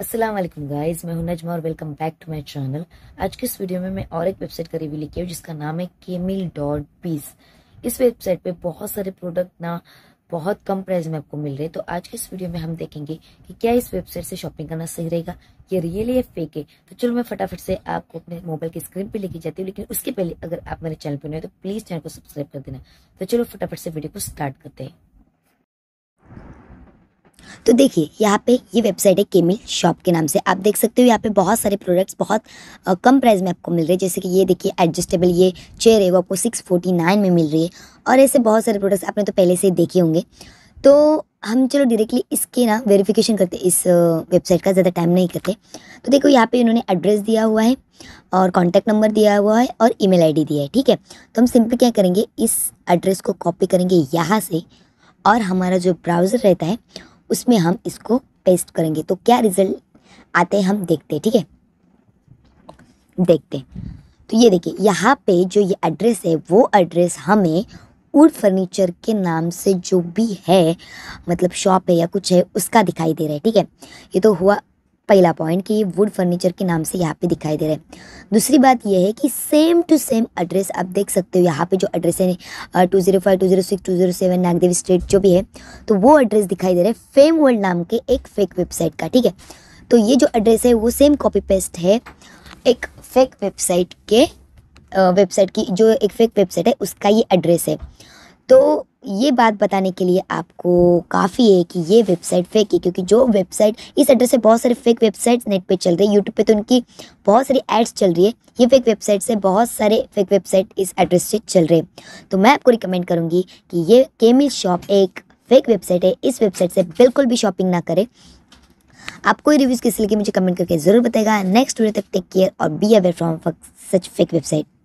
Aslam guys मैं हूं नजमा और welcome back to my channel आज के इस वीडियो में मैं और एक वेबसाइट का रिव्यू लिखी हूँ जिसका नाम है केमिल डॉट पीस इस वेबसाइट पे बहुत सारे प्रोडक्ट ना बहुत कम प्राइस में आपको मिल रहे हैं तो आज के इस वीडियो में हम देखेंगे कि क्या इस वेबसाइट से शॉपिंग करना सही रहेगा ये रियल है फेक है तो चलो मैं फटाफट से आपको अपने मोबाइल की स्क्रीन पे लेके जाती हूँ लेकिन उसके पहले अगर आप मेरे चैनल पर नहीं हो तो प्लीज चैनल को सब्सक्राइब कर देना तो चलो फटाफट से वीडियो को स्टार्ट करते हैं तो देखिए यहाँ पे ये वेबसाइट है केमिल शॉप के नाम से आप देख सकते हो यहाँ पे बहुत सारे प्रोडक्ट्स बहुत आ, कम प्राइस में आपको मिल रहे हैं जैसे कि ये देखिए एडजस्टेबल ये चेयर है वो आपको सिक्स फोर्टी नाइन में मिल रही है और ऐसे बहुत सारे प्रोडक्ट्स आपने तो पहले से ही देखे होंगे तो हम चलो डायरेक्टली इसके ना वेरिफिकेशन करते इस वेबसाइट का ज़्यादा टाइम नहीं करते तो देखो यहाँ पे इन्होंने एड्रेस दिया हुआ है और कॉन्टैक्ट नंबर दिया हुआ है और ईमेल आईडी दिया है ठीक है तो हम सिंपल क्या करेंगे इस एड्रेस को कॉपी करेंगे यहाँ से और हमारा जो ब्राउज़र रहता है उसमें हम इसको पेस्ट करेंगे तो क्या रिजल्ट आते हैं हम देखते हैं ठीक है देखते हैं तो ये देखिए यहाँ पे जो ये एड्रेस है वो एड्रेस हमें उड़ फर्नीचर के नाम से जो भी है मतलब शॉप है या कुछ है उसका दिखाई दे रहा है ठीक है ये तो हुआ पहला पॉइंट कि ये वुड फर्नीचर के नाम से यहाँ पे दिखाई दे रहा है दूसरी बात यह है कि सेम टू सेम एड्रेस आप देख सकते हो यहाँ पे जो एड्रेस है two zero five two zero six two zero seven Nagdev street जो भी है तो वो एड्रेस दिखाई दे रहा है फेम वर्ल्ड नाम के एक फेक वेबसाइट का ठीक है तो ये जो एड्रेस है वो सेम कॉपी पेस्ट है एक फेक वेबसाइट के वेबसाइट की जो एक फेक वेबसाइट है उसका ये एड्रेस है तो ये बात बताने के लिए आपको काफ़ी है कि ये वेबसाइट फेक है क्योंकि जो वेबसाइट इस एड्रेस से बहुत सारे फेक वेबसाइट्स नेट पे चल रहे हैं यूट्यूब पे तो उनकी बहुत सारी एड्स चल रही है ये फेक वेबसाइट से बहुत सारे फेक वेबसाइट इस एड्रेस से चल रहे हैं तो मैं आपको रिकमेंड करूँगी कि ये केमिल शॉप एक फेक वेबसाइट है इस वेबसाइट से बिल्कुल भी शॉपिंग ना करें आपको रिव्यूज़ किस लिए मुझे कमेंट करके ज़रूर बताएगा नेक्स्ट वीडियो तक टेक केयर और be aware from such fake website